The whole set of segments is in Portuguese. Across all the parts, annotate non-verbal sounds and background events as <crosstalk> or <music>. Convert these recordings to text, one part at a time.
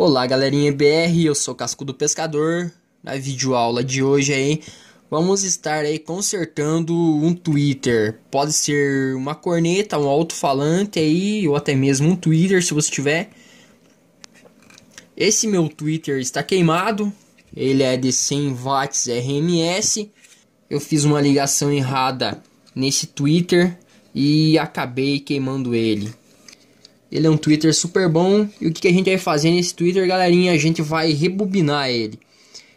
Olá galerinha BR, eu sou Casco do Pescador. Na videoaula de hoje aí, vamos estar aí consertando um Twitter. Pode ser uma corneta, um alto-falante aí, ou até mesmo um Twitter se você tiver. Esse meu Twitter está queimado, ele é de 100 watts RMS. Eu fiz uma ligação errada nesse Twitter e acabei queimando ele. Ele é um Twitter super bom. E o que, que a gente vai fazer nesse Twitter, galerinha? A gente vai rebobinar ele.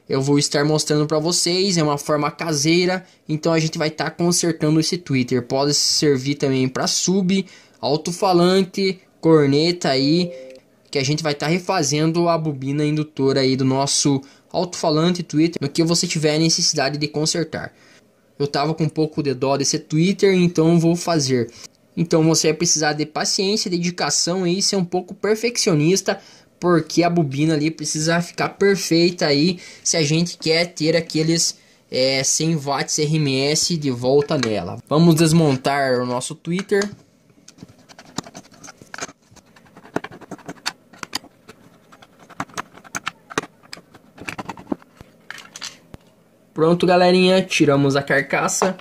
Eu vou estar mostrando para vocês, é uma forma caseira, então a gente vai estar tá consertando esse Twitter. Pode servir também para sub, alto-falante, corneta aí, que a gente vai estar tá refazendo a bobina indutora aí do nosso alto-falante Twitter, no que você tiver necessidade de consertar. Eu tava com um pouco de dó desse Twitter, então vou fazer. Então você vai precisar de paciência, dedicação e ser um pouco perfeccionista, porque a bobina ali precisa ficar perfeita aí se a gente quer ter aqueles é, 100 watts RMS de volta nela. Vamos desmontar o nosso Twitter. Pronto, galerinha, tiramos a carcaça.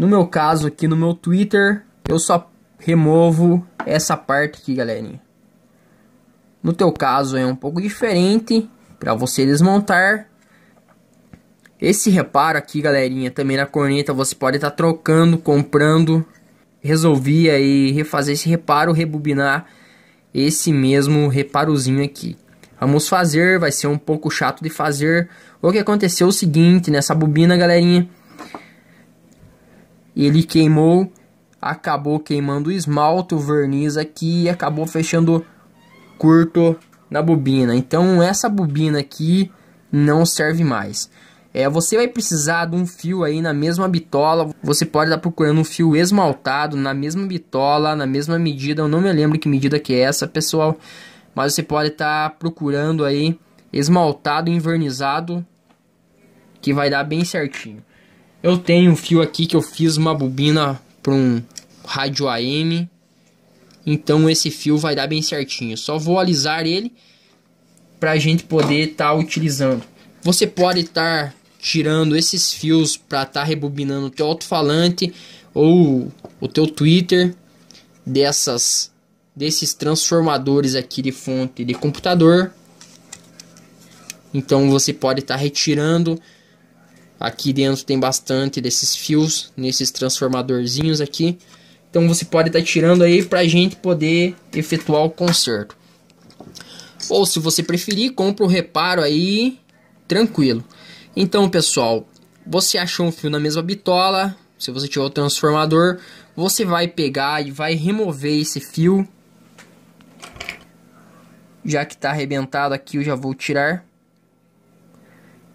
No meu caso aqui no meu Twitter, eu só removo essa parte aqui, galerinha. No teu caso é um pouco diferente para você desmontar. Esse reparo aqui, galerinha, também na corneta você pode estar tá trocando, comprando. Resolvi aí refazer esse reparo, rebobinar esse mesmo reparozinho aqui. Vamos fazer, vai ser um pouco chato de fazer. O que aconteceu é o seguinte, nessa bobina, galerinha, ele queimou, acabou queimando o esmalte, o verniz aqui e acabou fechando curto na bobina. Então essa bobina aqui não serve mais. É, você vai precisar de um fio aí na mesma bitola. Você pode estar procurando um fio esmaltado na mesma bitola, na mesma medida. Eu não me lembro que medida que é essa, pessoal. Mas você pode estar procurando aí esmaltado, envernizado, que vai dar bem certinho. Eu tenho um fio aqui que eu fiz uma bobina para um rádio AM. Então esse fio vai dar bem certinho. Só vou alisar ele para a gente poder estar tá utilizando. Você pode estar tá tirando esses fios para estar tá rebobinando o teu alto-falante ou o teu Twitter dessas desses transformadores aqui de fonte de computador. Então você pode estar tá retirando Aqui dentro tem bastante desses fios nesses transformadorzinhos aqui. Então você pode estar tá tirando aí para a gente poder efetuar o conserto. Ou se você preferir, compra o reparo aí tranquilo. Então pessoal, você achou um fio na mesma bitola, se você tiver o transformador, você vai pegar e vai remover esse fio. Já que está arrebentado aqui, eu já vou tirar.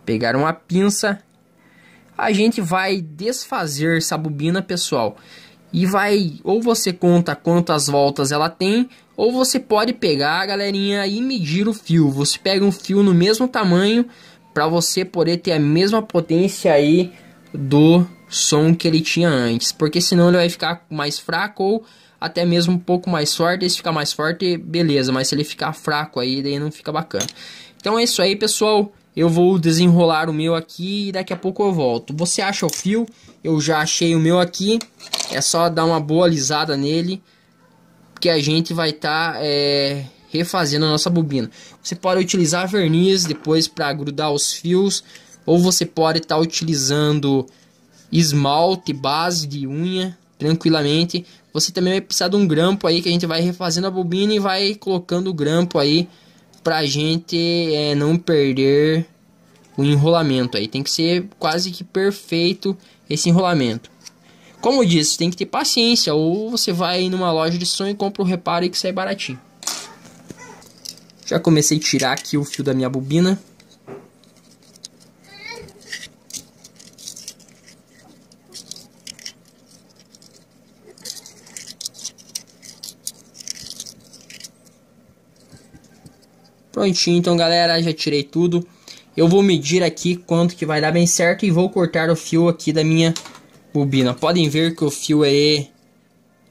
Pegar uma pinça a gente vai desfazer essa bobina, pessoal. E vai, ou você conta quantas voltas ela tem, ou você pode pegar, a galerinha, e medir o fio. Você pega um fio no mesmo tamanho, para você poder ter a mesma potência aí do som que ele tinha antes. Porque senão ele vai ficar mais fraco ou até mesmo um pouco mais forte. Se ficar mais forte, beleza. Mas se ele ficar fraco aí, daí não fica bacana. Então é isso aí, pessoal. Eu vou desenrolar o meu aqui e daqui a pouco eu volto. Você acha o fio? Eu já achei o meu aqui. É só dar uma boa alisada nele. Que a gente vai estar tá, é, refazendo a nossa bobina. Você pode utilizar verniz depois para grudar os fios. Ou você pode estar tá utilizando esmalte, base de unha, tranquilamente. Você também vai precisar de um grampo aí que a gente vai refazendo a bobina e vai colocando o grampo aí pra gente é, não perder o enrolamento aí. Tem que ser quase que perfeito esse enrolamento. Como eu disse, tem que ter paciência, ou você vai numa loja de som e compra o reparo e que sai baratinho. Já comecei a tirar aqui o fio da minha bobina. Prontinho, então galera, já tirei tudo. Eu vou medir aqui quanto que vai dar bem certo e vou cortar o fio aqui da minha bobina. Podem ver que o fio é,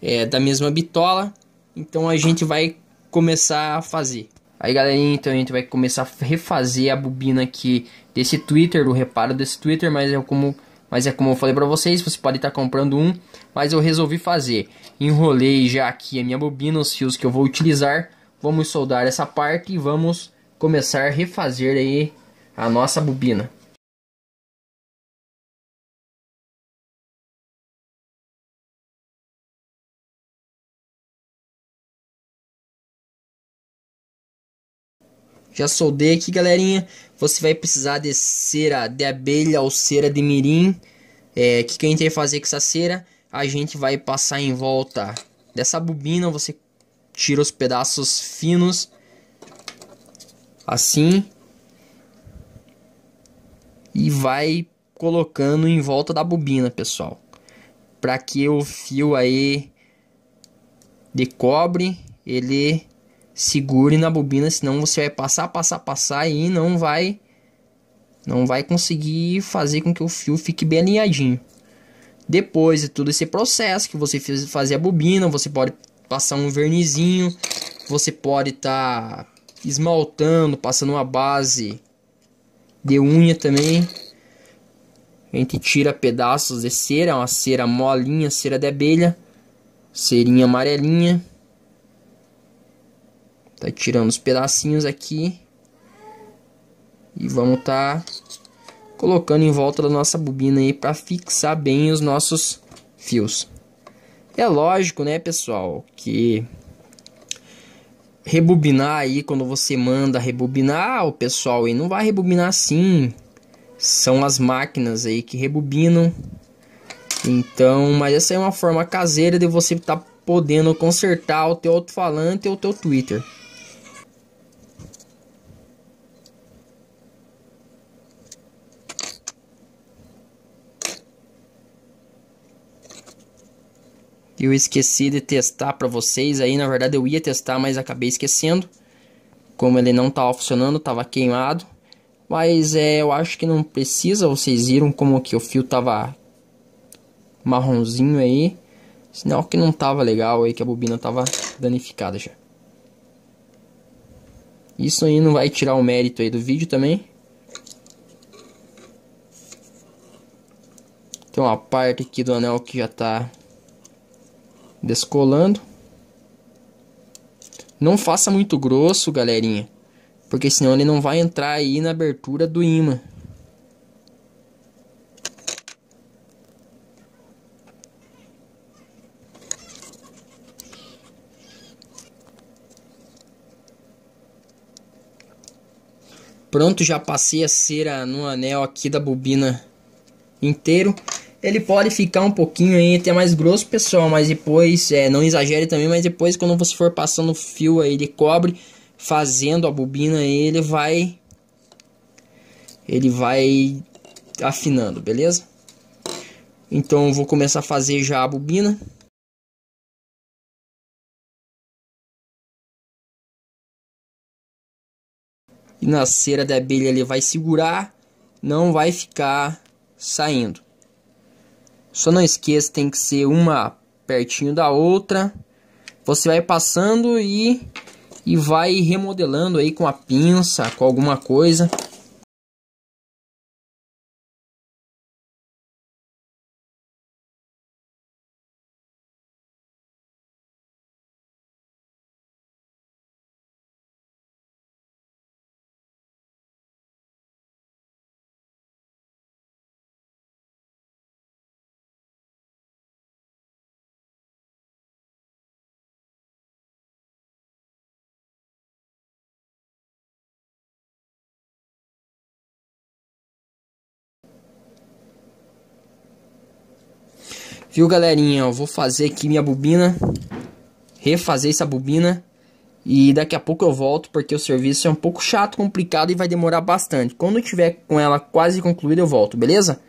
é da mesma bitola, então a gente vai começar a fazer. Aí galerinha, então a gente vai começar a refazer a bobina aqui desse Twitter, o reparo desse Twitter, mas é como, mas é como eu falei para vocês, você pode estar tá comprando um, mas eu resolvi fazer. Enrolei já aqui a minha bobina, os fios que eu vou utilizar vamos soldar essa parte e vamos começar a refazer aí a nossa bobina. Já soldei aqui, galerinha. Você vai precisar de cera de abelha ou cera de mirim. É, que quem tem que fazer com essa cera, a gente vai passar em volta dessa bobina. Você tira os pedaços finos assim e vai colocando em volta da bobina, pessoal, para que o fio aí de cobre ele segure na bobina, senão você vai passar, passar, passar e não vai não vai conseguir fazer com que o fio fique bem alinhadinho. Depois de todo esse processo que você fez fazer a bobina, você pode passar um vernizinho, você pode estar tá esmaltando, passando uma base de unha também. A gente tira pedaços de cera, uma cera molinha, cera de abelha, cerinha amarelinha. Tá tirando os pedacinhos aqui. E vamos tá colocando em volta da nossa bobina aí para fixar bem os nossos fios. É lógico, né, pessoal, que rebobinar aí quando você manda rebobinar o pessoal aí não vai rebobinar assim. São as máquinas aí que rebobinam. Então, mas essa é uma forma caseira de você estar tá podendo consertar o teu alto-falante ou o teu Twitter. eu esqueci de testar para vocês aí, na verdade eu ia testar, mas acabei esquecendo. Como ele não estava tá funcionando, estava queimado. Mas é, eu acho que não precisa, vocês viram como que o fio tava marronzinho aí. Sinal que não tava legal aí, que a bobina tava danificada já. Isso aí não vai tirar o mérito aí do vídeo também. Tem uma parte aqui do anel que já tá Descolando. Não faça muito grosso, galerinha. Porque senão ele não vai entrar aí na abertura do imã. Pronto, já passei a cera no anel aqui da bobina inteiro ele pode ficar um pouquinho aí até mais grosso, pessoal, mas depois, é, não exagere também, mas depois quando você for passando o fio aí de cobre, fazendo a bobina aí, ele vai ele vai afinando, beleza? Então vou começar a fazer já a bobina. E na cera da abelha ele vai segurar, não vai ficar saindo. Só não esqueça, tem que ser uma pertinho da outra. Você vai passando e, e vai remodelando aí com a pinça, com alguma coisa. Viu, galerinha? Eu vou fazer aqui minha bobina, refazer essa bobina e daqui a pouco eu volto porque o serviço é um pouco chato, complicado e vai demorar bastante. Quando eu tiver com ela quase concluída eu volto, beleza?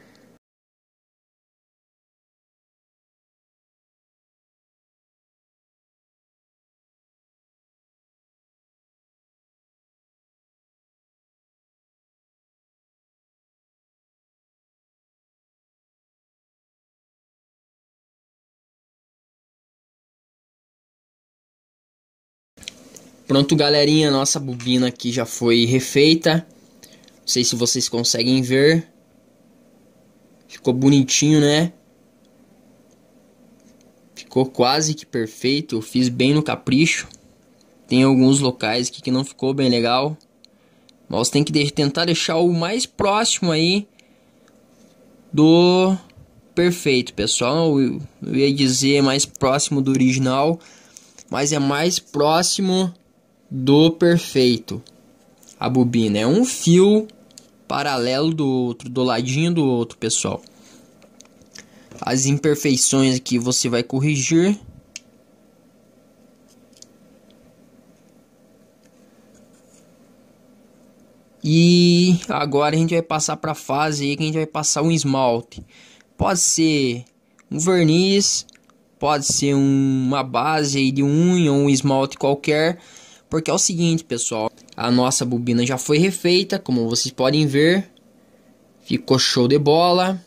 Pronto, galerinha, nossa bobina aqui já foi refeita. Não sei se vocês conseguem ver. Ficou bonitinho, né? Ficou quase que perfeito. Eu fiz bem no capricho. Tem alguns locais aqui que não ficou bem legal. Mas tem que de tentar deixar o mais próximo aí do perfeito, pessoal. Eu, eu ia dizer mais próximo do original, mas é mais próximo do perfeito. A bobina é um fio paralelo do outro, do ladinho do outro, pessoal. As imperfeições que você vai corrigir. E agora a gente vai passar para a fase aí que a gente vai passar um esmalte. Pode ser um verniz, pode ser um, uma base de unha ou um esmalte qualquer porque é o seguinte, pessoal, a nossa bobina já foi refeita, como vocês podem ver. Ficou show de bola.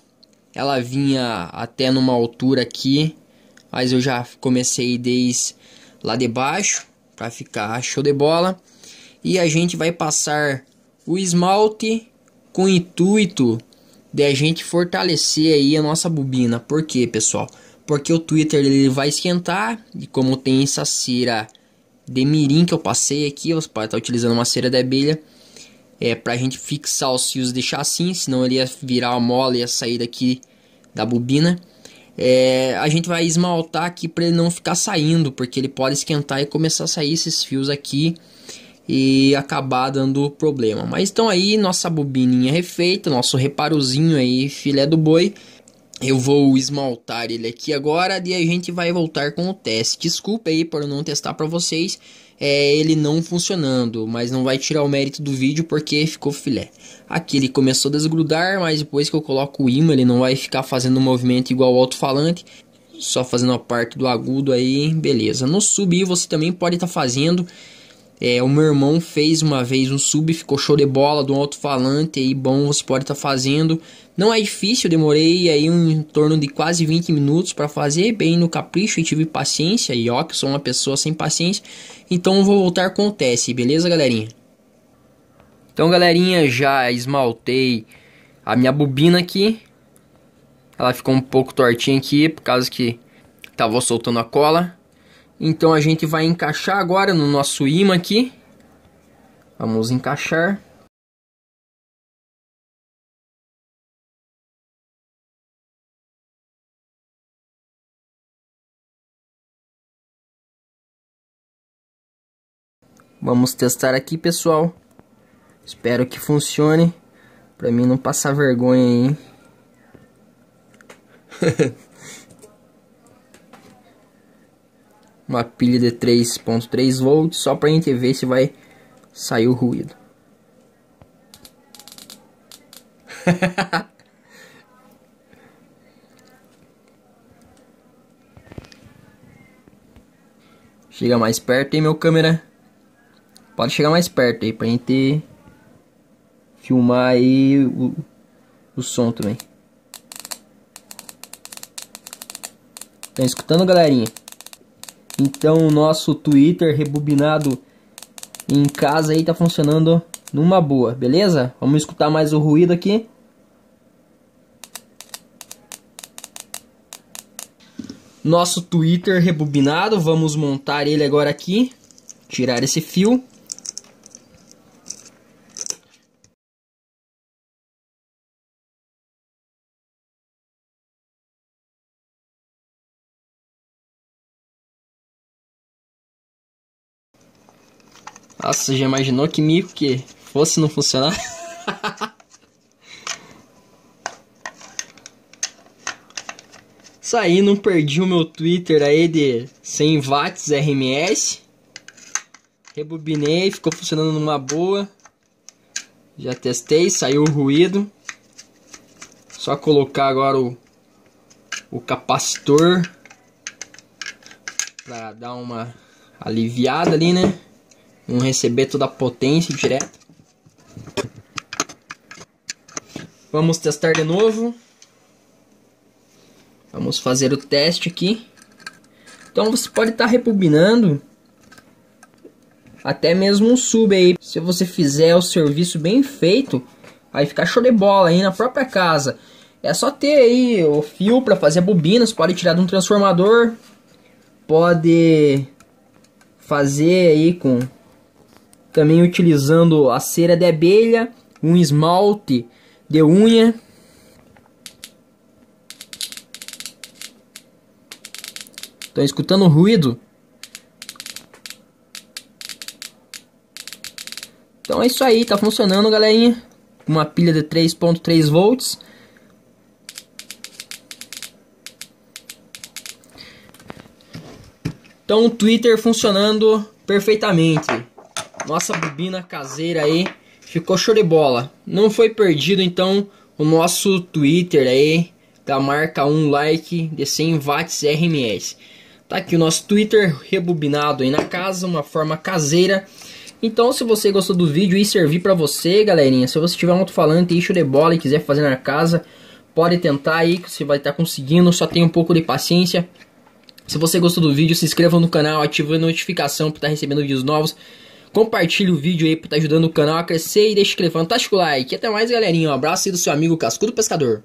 Ela vinha até numa altura aqui, mas eu já comecei desde lá de baixo para ficar show de bola. E a gente vai passar o esmalte com o intuito de a gente fortalecer aí a nossa bobina. Por quê, pessoal? Porque o Twitter ele vai esquentar e como tem essa cera de mirim que eu passei aqui. Você pode estar utilizando uma cera de abelha é, para a gente fixar os fios deixar assim, senão ele ia virar a mola e ia sair daqui da bobina. É, a gente vai esmaltar aqui para ele não ficar saindo, porque ele pode esquentar e começar a sair esses fios aqui e acabar dando problema. Mas então aí nossa bobininha refeita, nosso reparozinho aí, filé do boi. Eu vou esmaltar ele aqui agora e a gente vai voltar com o teste. Desculpa aí por não testar para vocês, é ele não funcionando, mas não vai tirar o mérito do vídeo porque ficou filé. Aqui ele começou a desgrudar, mas depois que eu coloco o imã ele não vai ficar fazendo um movimento igual o alto-falante, só fazendo a parte do agudo aí, beleza. No subir você também pode estar tá fazendo é, o meu irmão fez uma vez um sub, ficou show de bola de um alto-falante aí, bom, você pode estar tá fazendo. Não é difícil, demorei aí um, em torno de quase 20 minutos para fazer, bem no capricho e tive paciência. E ó, que sou uma pessoa sem paciência, então vou voltar com o teste, beleza, galerinha? Então, galerinha, já esmaltei a minha bobina aqui. Ela ficou um pouco tortinha aqui, por causa que tava soltando a cola. Então a gente vai encaixar agora no nosso imã aqui. Vamos encaixar. Vamos testar aqui, pessoal. Espero que funcione. Pra mim não passar vergonha aí, <laughs> uma pilha de 3.3 volts só para a gente ver se vai sair o ruído. <laughs> Chega mais perto aí, meu câmera. Pode chegar mais perto aí pra gente filmar aí o, o som também. Tá escutando, galerinha? Então o nosso Twitter rebobinado em casa aí tá funcionando numa boa, beleza? Vamos escutar mais o ruído aqui. Nosso Twitter rebobinado, vamos montar ele agora aqui. Tirar esse fio. Nossa, você já imaginou que mico que fosse não funcionar? Sai, não perdi o meu Twitter aí de 100 watts RMS. Rebobinei, ficou funcionando numa boa. Já testei, saiu o ruído. Só colocar agora o, o capacitor para dar uma aliviada ali, né? Não receber toda a potência direto. Vamos testar de novo. Vamos fazer o teste aqui. Então você pode estar tá rebobinando até mesmo um sub aí. Se você fizer o serviço bem feito, vai ficar show de bola aí na própria casa. É só ter aí o fio para fazer bobinas, pode tirar de um transformador, pode fazer aí com também utilizando a cera de abelha, um esmalte de unha. Estão escutando o ruído? Então é isso aí, tá funcionando, galerinha. Uma pilha de 3.3 volts. Então o Twitter funcionando perfeitamente. Nossa bobina caseira aí ficou show de bola. Não foi perdido então o nosso Twitter aí da marca 1 um like de 100 watts RMS. Tá aqui o nosso Twitter rebobinado aí na casa, uma forma caseira. Então, se você gostou do vídeo e servir para você, galerinha, se você tiver um alto-falante e show de bola e quiser fazer na casa, pode tentar aí, que você vai estar tá conseguindo, só tem um pouco de paciência. Se você gostou do vídeo, se inscreva no canal, ative a notificação para estar tá recebendo vídeos novos. Compartilhe o vídeo aí pra tá ajudando o canal a crescer e deixa aquele fantástico like. até mais, galerinha. Um abraço aí do seu amigo Cascudo Pescador.